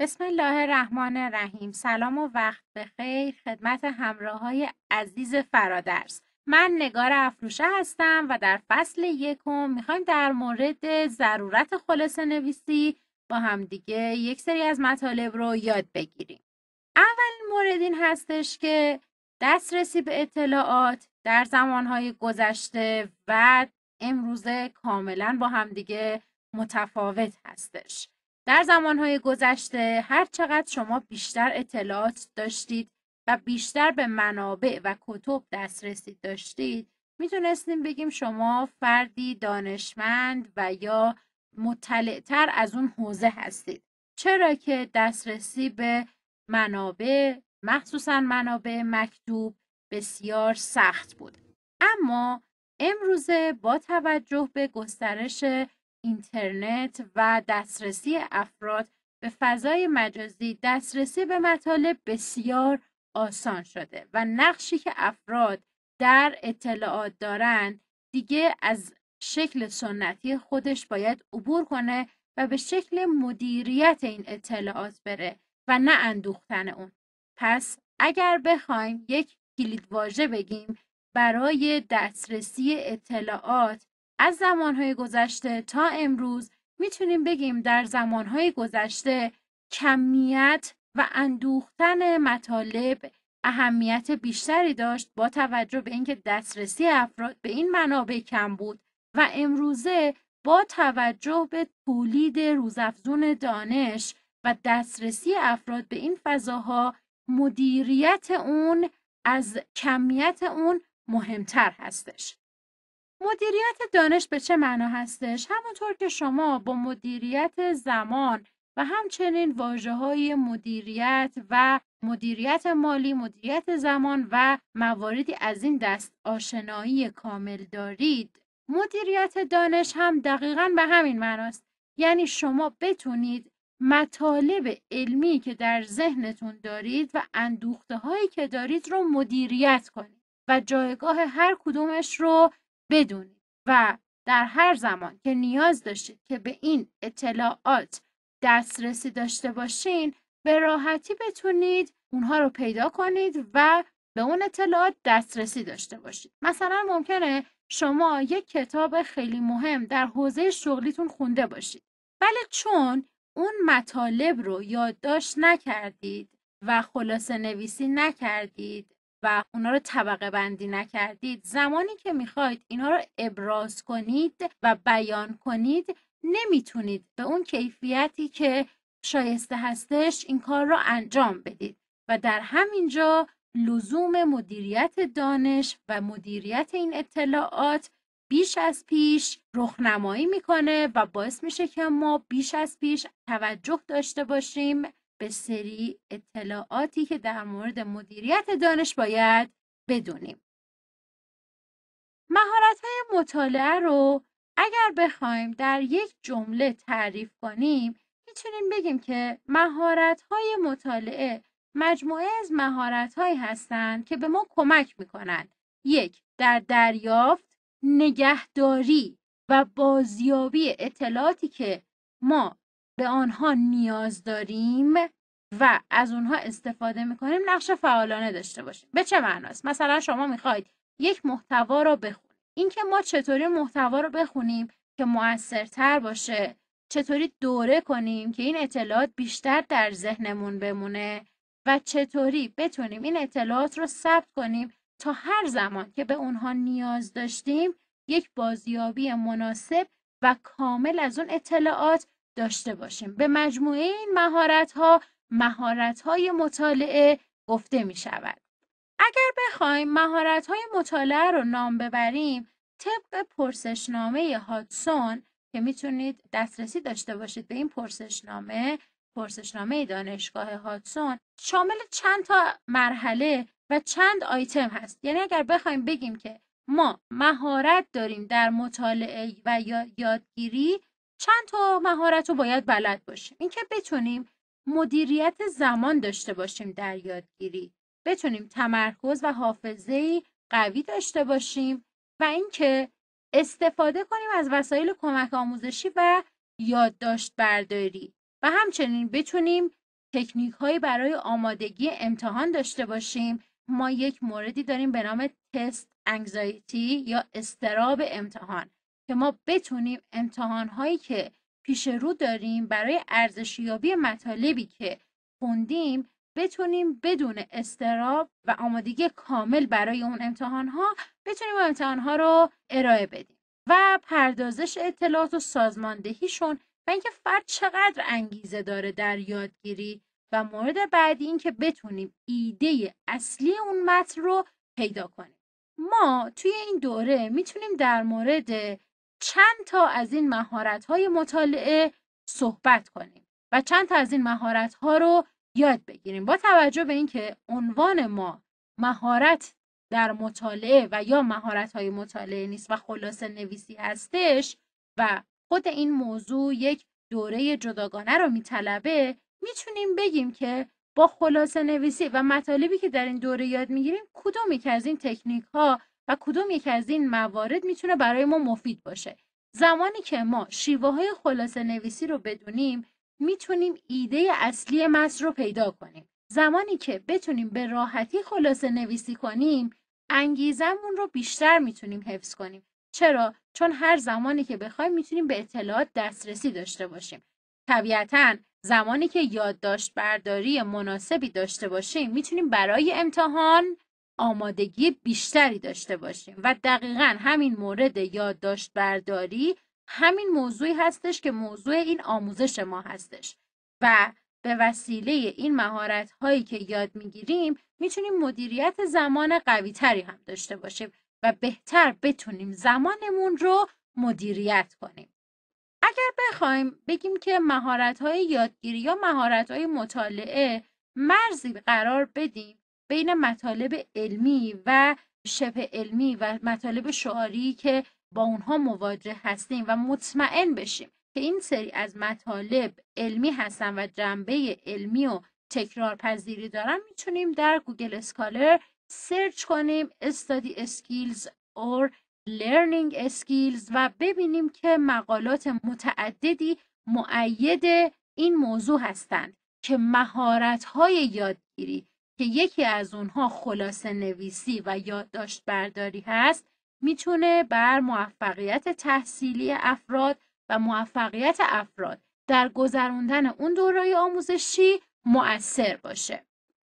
بسم الله الرحمن الرحیم سلام و وقت بخیر خدمت همراه های عزیز فرادرس من نگار افروشه هستم و در فصل یکم میخوایم در مورد ضرورت خلاصه نویسی با همدیگه یک سری از مطالب رو یاد بگیریم اول مورد این هستش که دسترسی به اطلاعات در زمانهای گذشته و امروزه کاملا با همدیگه متفاوت هستش در زمانهای گذشته هر چقدر شما بیشتر اطلاعات داشتید و بیشتر به منابع و کتب دسترسی داشتید میتونستیم بگیم شما فردی دانشمند و یا مطلعتر از اون حوزه هستید چرا که دسترسی به منابع مخصوصا منابع مکتوب بسیار سخت بود اما امروزه با توجه به گسترش اینترنت و دسترسی افراد به فضای مجازی دسترسی به مطالب بسیار آسان شده و نقشی که افراد در اطلاعات دارند دیگه از شکل سنتی خودش باید عبور کنه و به شکل مدیریت این اطلاعات بره و نه اندوختن اون پس اگر بخوایم یک کلید واژه بگیم برای دسترسی اطلاعات از زمانهای گذشته تا امروز میتونیم بگیم در زمانهای گذشته کمیت و اندوختن مطالب اهمیت بیشتری داشت با توجه به اینکه دسترسی افراد به این منابع کم بود و امروزه با توجه به تولید روزافزون دانش و دسترسی افراد به این فضاها مدیریت اون از کمیت اون مهمتر هستش مدیریت دانش به چه معنا هستش؟ همونطور که شما با مدیریت زمان و همچنین واجه های مدیریت و مدیریت مالی، مدیریت زمان و مواردی از این دست آشنایی کامل دارید مدیریت دانش هم دقیقا به همین معناست یعنی شما بتونید مطالب علمی که در ذهنتون دارید و اندوخته هایی که دارید رو مدیریت کنید و جایگاه هر کدومش رو بدونید و در هر زمان که نیاز داشتید که به این اطلاعات دسترسی داشته باشین به راحتی بتونید اونها رو پیدا کنید و به اون اطلاعات دسترسی داشته باشید مثلا ممکنه شما یک کتاب خیلی مهم در حوزه شغلیتون خونده باشید ولی چون اون مطالب رو یادداشت نکردید و خلاصه نویسی نکردید و اونا رو طبقه بندی نکردید زمانی که میخواید اینها رو ابراز کنید و بیان کنید نمیتونید به اون کیفیتی که شایسته هستش این کار را انجام بدید و در همینجا لزوم مدیریت دانش و مدیریت این اطلاعات بیش از پیش رخنمایی میکنه و باعث میشه که ما بیش از پیش توجه داشته باشیم به سری اطلاعاتی که در مورد مدیریت دانش باید بدونیم. مهارت های مطالعه رو اگر بخوایم در یک جمله تعریف کنیم میتونیم بگیم که مهارت های مطالعه مجموعه از مهارت هستند که به ما کمک میکنند یک در دریافت نگهداری و بازیابی اطلاعاتی که ما به آنها نیاز داریم و از اونها استفاده میکنیم نقش فعالانه داشته باشیم به چه معناست مثلا شما میخواید یک محتوا را بخونید اینکه ما چطوری محتوا رو بخونیم که موثرتر باشه چطوری دوره کنیم که این اطلاعات بیشتر در ذهنمون بمونه و چطوری بتونیم این اطلاعات رو ثبت کنیم تا هر زمان که به اونها نیاز داشتیم یک بازیابی مناسب و کامل از اون اطلاعات داشته باشیم به مجموعه این مهارت ها مهارت های مطالعه گفته می شود اگر بخوایم مهارت های مطالعه رو نام ببریم طبق پرسشنامه هادسون که میتونید دسترسی داشته باشید به این پرسشنامه پرسشنامه دانشگاه هادسون شامل چند تا مرحله و چند آیتم هست یعنی اگر بخوایم بگیم که ما مهارت داریم در مطالعه و یادگیری چند تا مهارت رو باید بلد باشیم اینکه بتونیم مدیریت زمان داشته باشیم در یادگیری بتونیم تمرکز و حافظه قوی داشته باشیم و اینکه استفاده کنیم از وسایل کمک آموزشی و یادداشت برداری و همچنین بتونیم تکنیک های برای آمادگی امتحان داشته باشیم ما یک موردی داریم به نام تست انگزایتی یا استراب امتحان که ما بتونیم امتحانهایی که پیش رو داریم برای ارزشیابی مطالبی که خوندیم بتونیم بدون استراب و آمادگی کامل برای اون امتحانها بتونیم امتحانها رو ارائه بدیم و پردازش اطلاعات و سازماندهیشون و اینکه فرد چقدر انگیزه داره در یادگیری و مورد بعدی این که بتونیم ایده اصلی اون متن رو پیدا کنیم ما توی این دوره میتونیم در مورد چند تا از این مهارت های مطالعه صحبت کنیم و چند تا از این مهارت ها رو یاد بگیریم با توجه به اینکه عنوان ما مهارت در مطالعه و یا مهارت های مطالعه نیست و خلاصه نویسی هستش و خود این موضوع یک دوره جداگانه رو میطلبه میتونیم بگیم که با خلاصه نویسی و مطالبی که در این دوره یاد میگیریم کدومی که از این تکنیک ها و کدوم یک از این موارد میتونه برای ما مفید باشه زمانی که ما شیوه های خلاصه نویسی رو بدونیم میتونیم ایده اصلی متن رو پیدا کنیم زمانی که بتونیم به راحتی خلاصه نویسی کنیم انگیزمون رو بیشتر میتونیم حفظ کنیم چرا چون هر زمانی که بخوایم میتونیم به اطلاعات دسترسی داشته باشیم طبیعتا زمانی که یادداشت برداری مناسبی داشته باشیم میتونیم برای امتحان آمادگی بیشتری داشته باشیم و دقیقا همین مورد یادداشت برداری همین موضوعی هستش که موضوع این آموزش ما هستش و به وسیله این مهارت هایی که یاد میگیریم میتونیم مدیریت زمان قوی تری هم داشته باشیم و بهتر بتونیم زمانمون رو مدیریت کنیم اگر بخوایم بگیم که مهارت های یادگیری یا مهارت های مطالعه مرزی قرار بدیم بین مطالب علمی و شپ علمی و مطالب شعاری که با اونها مواجه هستیم و مطمئن بشیم که این سری از مطالب علمی هستن و جنبه علمی و تکرار پذیری دارن میتونیم در گوگل اسکالر سرچ کنیم استادی اسکیلز اور لرنینگ اسکیلز و ببینیم که مقالات متعددی معید این موضوع هستند که مهارت های یادگیری که یکی از اونها خلاصه نویسی و یادداشت برداری هست میتونه بر موفقیت تحصیلی افراد و موفقیت افراد در گذراندن اون دورای آموزشی مؤثر باشه.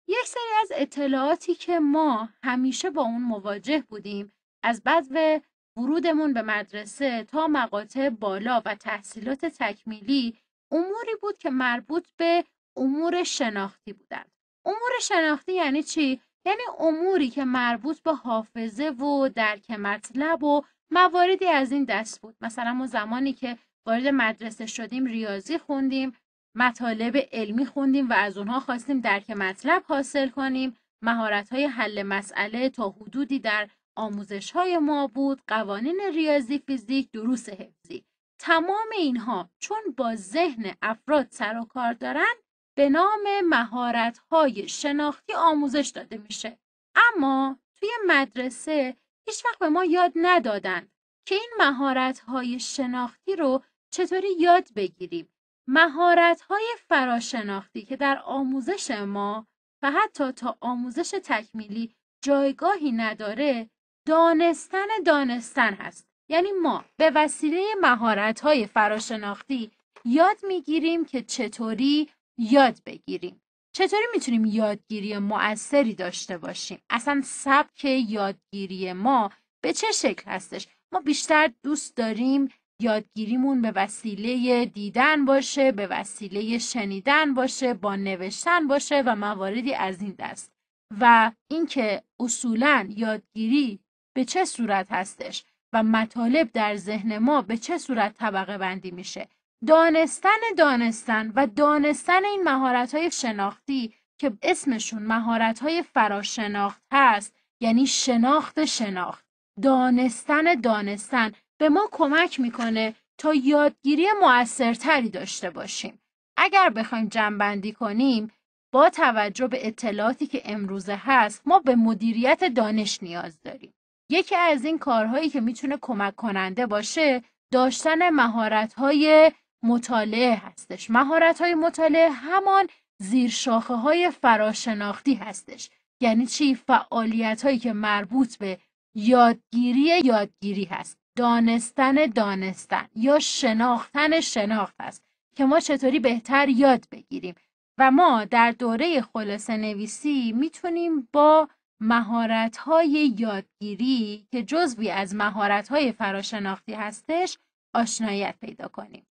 یک سری از اطلاعاتی که ما همیشه با اون مواجه بودیم از بد ورودمون به مدرسه تا مقاطع بالا و تحصیلات تکمیلی اموری بود که مربوط به امور شناختی بودند. امور شناختی یعنی چی؟ یعنی اموری که مربوط به حافظه و درک مطلب و مواردی از این دست بود مثلا ما زمانی که وارد مدرسه شدیم ریاضی خوندیم مطالب علمی خوندیم و از اونها خواستیم درک مطلب حاصل کنیم مهارت های حل مسئله تا حدودی در آموزش های ما بود قوانین ریاضی فیزیک دروس حفظی تمام اینها چون با ذهن افراد سر و کار دارند، به نام مهارت‌های شناختی آموزش داده میشه اما توی مدرسه وقت به ما یاد ندادن که این مهارت‌های شناختی رو چطوری یاد بگیریم مهارت‌های فراشناختی که در آموزش ما و حتی تا آموزش تکمیلی جایگاهی نداره دانستن دانستن هست یعنی ما به وسیله مهارت‌های فراشناختی یاد میگیریم که چطوری یاد بگیریم چطوری میتونیم یادگیری مؤثری داشته باشیم اصلا سبک یادگیری ما به چه شکل هستش ما بیشتر دوست داریم یادگیریمون به وسیله دیدن باشه به وسیله شنیدن باشه با نوشتن باشه و مواردی از این دست و اینکه اصولا یادگیری به چه صورت هستش و مطالب در ذهن ما به چه صورت طبقه بندی میشه دانستن دانستن و دانستن این مهارت های شناختی که اسمشون مهارت های فراشناخت هست یعنی شناخت شناخت دانستن دانستن به ما کمک میکنه تا یادگیری موثرتری داشته باشیم اگر بخوایم جمعبندی کنیم با توجه به اطلاعاتی که امروزه هست ما به مدیریت دانش نیاز داریم یکی از این کارهایی که میتونه کمک کننده باشه داشتن مهارت‌های مطالعه هستش مهارت های مطالعه همان زیر شاخه های فراشناختی هستش یعنی چی فعالیت هایی که مربوط به یادگیری یادگیری هست دانستن دانستن یا شناختن شناخت هست که ما چطوری بهتر یاد بگیریم و ما در دوره خلاصه نویسی میتونیم با مهارت های یادگیری که جزوی از مهارت های فراشناختی هستش آشنایت پیدا کنیم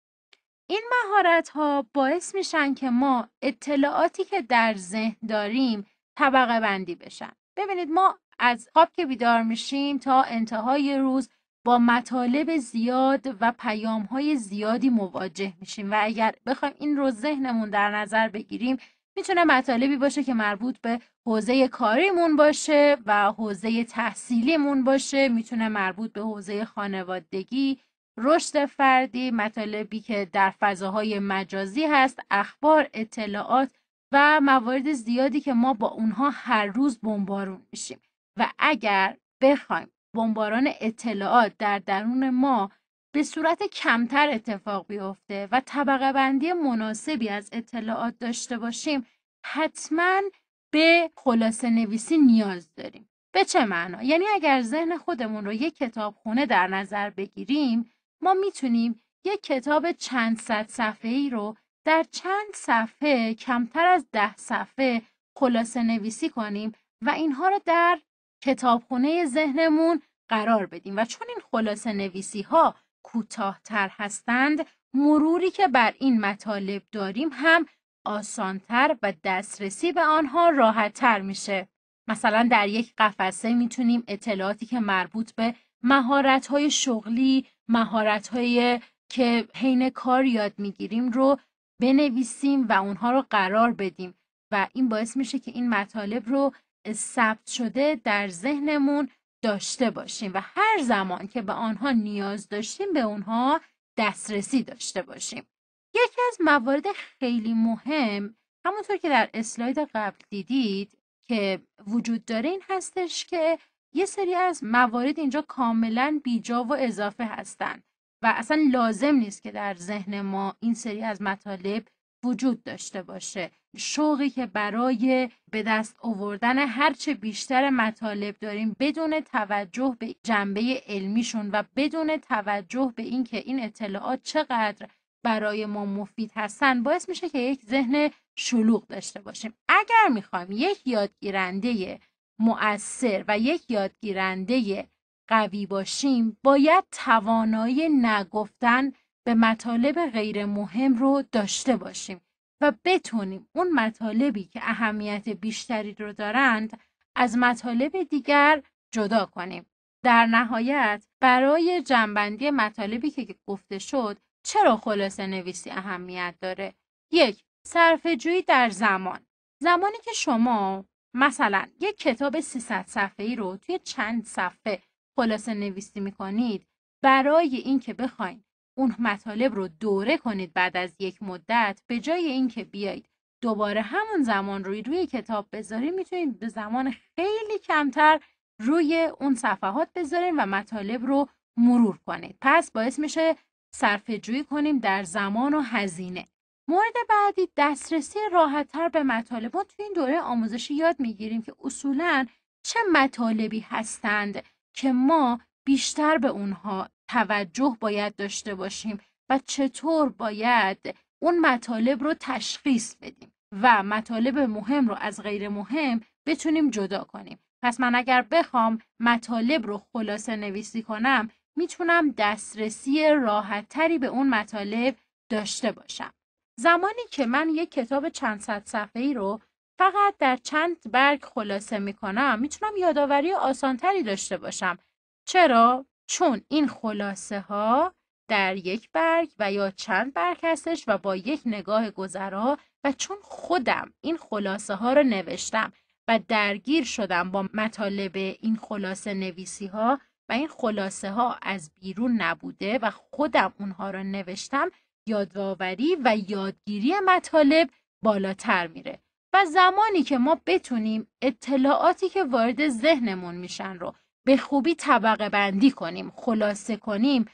این ها باعث میشن که ما اطلاعاتی که در ذهن داریم طبقه بندی بشن. ببینید ما از خواب که بیدار میشیم تا انتهای روز با مطالب زیاد و پیام های زیادی مواجه میشیم و اگر بخوایم این رو ذهنمون در نظر بگیریم میتونه مطالبی باشه که مربوط به حوزه کاریمون باشه و حوزه تحصیلیمون باشه میتونه مربوط به حوزه خانوادگی رشد فردی مطالبی که در فضاهای مجازی هست اخبار اطلاعات و موارد زیادی که ما با اونها هر روز بمبارون میشیم و اگر بخوایم بمباران اطلاعات در درون ما به صورت کمتر اتفاق بیفته و طبقه بندی مناسبی از اطلاعات داشته باشیم حتما به خلاصه نویسی نیاز داریم به چه معنا یعنی اگر ذهن خودمون رو یک خونه در نظر بگیریم ما میتونیم یک کتاب چند صد صفحه ای رو در چند صفحه کمتر از ده صفحه خلاصه نویسی کنیم و اینها رو در کتابخونه ذهنمون قرار بدیم و چون این خلاصه نویسی ها کوتاهتر هستند مروری که بر این مطالب داریم هم آسانتر و دسترسی به آنها راحتتر میشه مثلا در یک قفسه میتونیم اطلاعاتی که مربوط به مهارت شغلی مهارت که حین کار یاد میگیریم رو بنویسیم و اونها رو قرار بدیم و این باعث میشه که این مطالب رو ثبت شده در ذهنمون داشته باشیم و هر زمان که به آنها نیاز داشتیم به اونها دسترسی داشته باشیم یکی از موارد خیلی مهم همونطور که در اسلاید قبل دیدید که وجود داره این هستش که یه سری از موارد اینجا کاملا بیجا و اضافه هستند و اصلا لازم نیست که در ذهن ما این سری از مطالب وجود داشته باشه شوقی که برای به دست آوردن هرچه بیشتر مطالب داریم بدون توجه به جنبه علمیشون و بدون توجه به اینکه این اطلاعات چقدر برای ما مفید هستن باعث میشه که یک ذهن شلوغ داشته باشیم اگر میخوایم یک یادگیرنده مؤثر و یک یادگیرنده قوی باشیم باید توانایی نگفتن به مطالب غیر مهم رو داشته باشیم و بتونیم اون مطالبی که اهمیت بیشتری رو دارند از مطالب دیگر جدا کنیم. در نهایت برای جنبندی مطالبی که گفته شد چرا خلاصه نویسی اهمیت داره؟ یک صرفه جویی در زمان زمانی که شما مثلا یک کتاب 300 صفحه‌ای رو توی چند صفحه خلاصه نویسی میکنید برای اینکه بخواید، اون مطالب رو دوره کنید بعد از یک مدت به جای اینکه بیایید دوباره همون زمان روی روی کتاب بذارین میتونید به زمان خیلی کمتر روی اون صفحات بذاریم و مطالب رو مرور کنید پس باعث میشه صرفه جویی کنیم در زمان و هزینه مورد بعدی دسترسی راحتتر به مطالب ما توی این دوره آموزشی یاد میگیریم که اصولا چه مطالبی هستند که ما بیشتر به اونها توجه باید داشته باشیم و چطور باید اون مطالب رو تشخیص بدیم و مطالب مهم رو از غیر مهم بتونیم جدا کنیم پس من اگر بخوام مطالب رو خلاصه نویسی کنم میتونم دسترسی راحتتری به اون مطالب داشته باشم زمانی که من یک کتاب چند صد صفحه ای رو فقط در چند برگ خلاصه می کنم میتونم یادآوری آسانتری داشته باشم. چرا؟ چون این خلاصه ها در یک برگ و یا چند برگ هستش و با یک نگاه گذرا و چون خودم این خلاصه ها رو نوشتم و درگیر شدم با مطالب این خلاصه نویسی ها و این خلاصه ها از بیرون نبوده و خودم اونها رو نوشتم یادآوری و یادگیری مطالب بالاتر میره و زمانی که ما بتونیم اطلاعاتی که وارد ذهنمون میشن رو به خوبی طبقه بندی کنیم خلاصه کنیم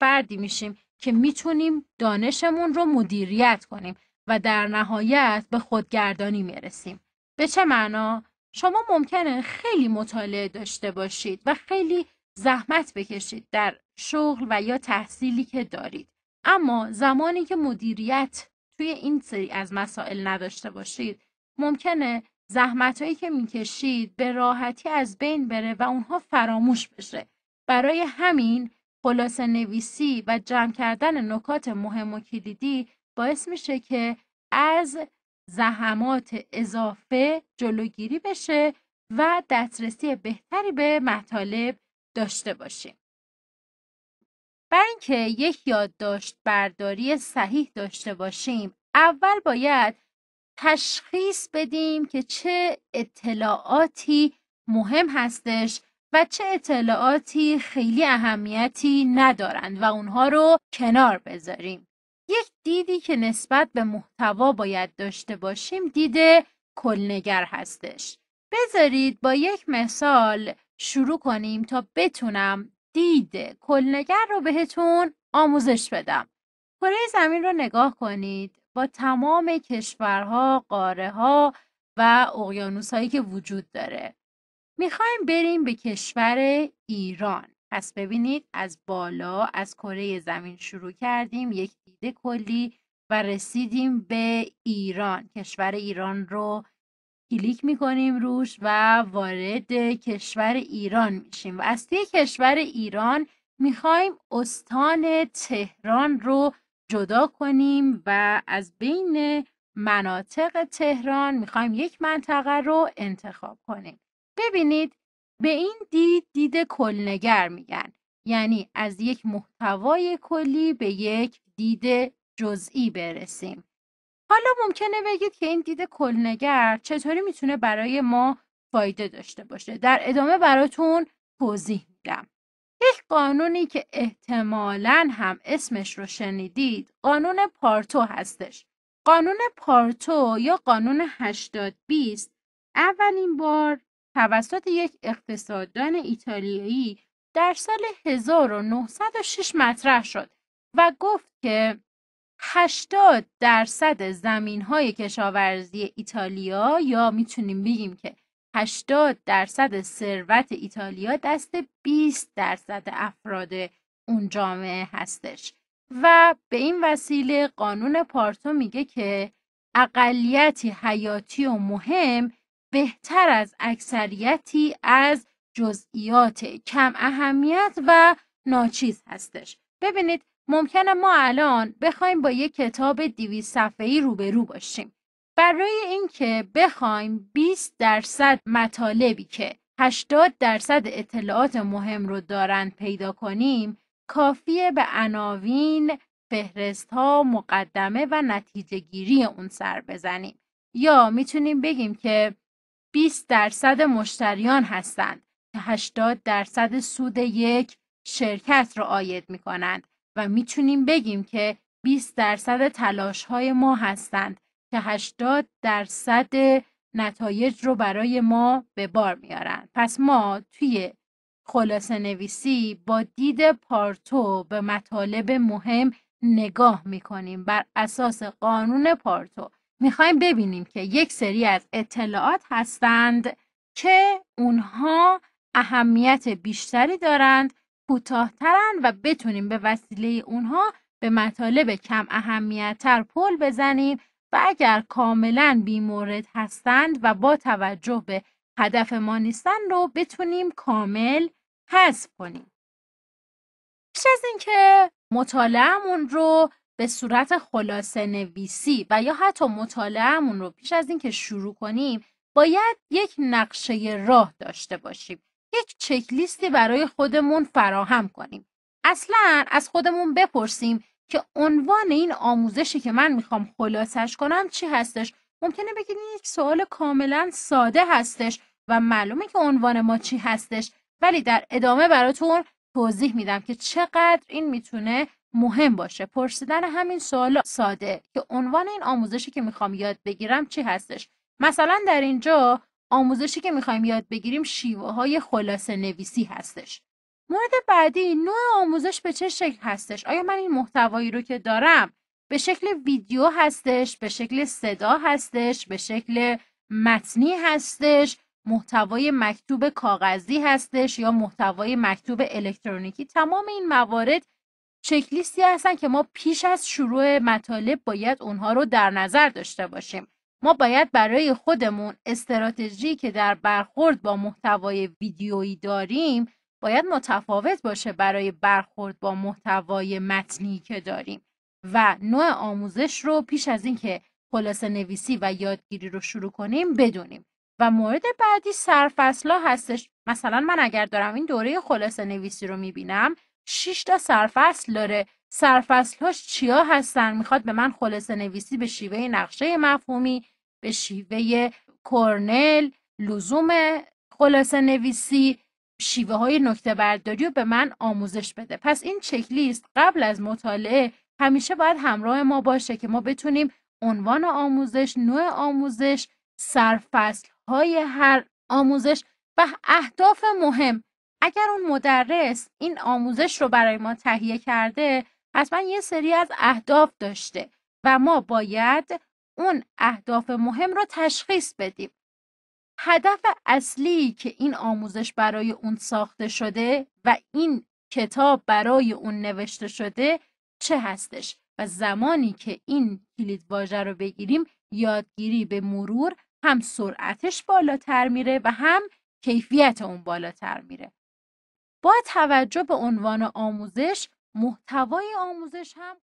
فردی میشیم که میتونیم دانشمون رو مدیریت کنیم و در نهایت به خودگردانی میرسیم به چه معنا شما ممکنه خیلی مطالعه داشته باشید و خیلی زحمت بکشید در شغل و یا تحصیلی که دارید اما زمانی که مدیریت توی این سری از مسائل نداشته باشید ممکنه زحمتهایی که میکشید به راحتی از بین بره و اونها فراموش بشه برای همین خلاصه نویسی و جمع کردن نکات مهم و کلیدی باعث میشه که از زحمات اضافه جلوگیری بشه و دسترسی بهتری به مطالب داشته باشیم برای اینکه یک یادداشت برداری صحیح داشته باشیم اول باید تشخیص بدیم که چه اطلاعاتی مهم هستش و چه اطلاعاتی خیلی اهمیتی ندارند و اونها رو کنار بذاریم. یک دیدی که نسبت به محتوا باید داشته باشیم دید کلنگر هستش. بذارید با یک مثال شروع کنیم تا بتونم دید کلنگر رو بهتون آموزش بدم کره زمین رو نگاه کنید با تمام کشورها، قاره ها و اقیانوس هایی که وجود داره میخوایم بریم به کشور ایران پس ببینید از بالا از کره زمین شروع کردیم یک دیده کلی و رسیدیم به ایران کشور ایران رو کلیک میکنیم روش و وارد کشور ایران میشیم و از توی کشور ایران میخوایم استان تهران رو جدا کنیم و از بین مناطق تهران میخوایم یک منطقه رو انتخاب کنیم ببینید به این دید دید کلنگر میگن یعنی از یک محتوای کلی به یک دید جزئی برسیم حالا ممکنه بگید که این دید کلنگر چطوری میتونه برای ما فایده داشته باشه در ادامه براتون توضیح میدم یک قانونی که احتمالا هم اسمش رو شنیدید قانون پارتو هستش قانون پارتو یا قانون 20 اولین بار توسط یک اقتصاددان ایتالیایی در سال 1906 مطرح شد و گفت که 80 درصد زمین های کشاورزی ایتالیا یا میتونیم بگیم که 80 درصد ثروت ایتالیا دست 20 درصد افراد اون جامعه هستش و به این وسیله قانون پارتو میگه که اقلیتی حیاتی و مهم بهتر از اکثریتی از جزئیات کم اهمیت و ناچیز هستش ببینید ممکنه ما الان بخوایم با یک کتاب 200 صفحه‌ای روبرو باشیم برای اینکه بخوایم 20 درصد مطالبی که 80 درصد اطلاعات مهم رو دارن پیدا کنیم کافیه به عناوین فهرست ها مقدمه و نتیجه گیری اون سر بزنیم یا میتونیم بگیم که 20 درصد مشتریان هستند که 80 درصد سود یک شرکت رو آید میکنند و میتونیم بگیم که 20 درصد تلاش های ما هستند که 80 درصد نتایج رو برای ما به بار میارن پس ما توی خلاصه نویسی با دید پارتو به مطالب مهم نگاه میکنیم بر اساس قانون پارتو میخوایم ببینیم که یک سری از اطلاعات هستند که اونها اهمیت بیشتری دارند کوتاهترن و بتونیم به وسیله اونها به مطالب کم اهمیتتر پل بزنیم و اگر کاملا بیمورد هستند و با توجه به هدف ما نیستن رو بتونیم کامل حذف کنیم. پیش از اینکه مطالعهمون رو به صورت خلاصه نویسی و یا حتی مطالعهمون رو پیش از اینکه شروع کنیم باید یک نقشه راه داشته باشیم یک چکلیستی برای خودمون فراهم کنیم. اصلا از خودمون بپرسیم که عنوان این آموزشی که من میخوام خلاصش کنم چی هستش؟ ممکنه بگید یک سوال کاملا ساده هستش و معلومه که عنوان ما چی هستش ولی در ادامه براتون توضیح میدم که چقدر این میتونه مهم باشه پرسیدن همین سوال ساده که عنوان این آموزشی که میخوام یاد بگیرم چی هستش مثلا در اینجا آموزشی که میخوایم یاد بگیریم شیوه های خلاصه نویسی هستش مورد بعدی نوع آموزش به چه شکل هستش آیا من این محتوایی رو که دارم به شکل ویدیو هستش به شکل صدا هستش به شکل متنی هستش محتوای مکتوب کاغذی هستش یا محتوای مکتوب الکترونیکی تمام این موارد چکلیستی هستن که ما پیش از شروع مطالب باید اونها رو در نظر داشته باشیم ما باید برای خودمون استراتژی که در برخورد با محتوای ویدیویی داریم باید متفاوت باشه برای برخورد با محتوای متنی که داریم و نوع آموزش رو پیش از اینکه خلاصه نویسی و یادگیری رو شروع کنیم بدونیم و مورد بعدی ها هستش مثلا من اگر دارم این دوره خلاصه نویسی رو میبینم 6 تا سرفصل داره سرفصلهاش چیا هستن میخواد به من خلاصه نویسی به شیوه نقشه مفهومی به شیوه کرنل لزوم خلاصه نویسی شیوه های نکته برداری رو به من آموزش بده پس این چکلیست قبل از مطالعه همیشه باید همراه ما باشه که ما بتونیم عنوان آموزش نوع آموزش سرفصل های هر آموزش و اهداف مهم اگر اون مدرس این آموزش رو برای ما تهیه کرده حتما یه سری از اهداف داشته و ما باید اون اهداف مهم رو تشخیص بدیم. هدف اصلی که این آموزش برای اون ساخته شده و این کتاب برای اون نوشته شده چه هستش و زمانی که این کلید واژه رو بگیریم یادگیری به مرور هم سرعتش بالاتر میره و هم کیفیت اون بالاتر میره. با توجه به عنوان آموزش محتوای آموزش هم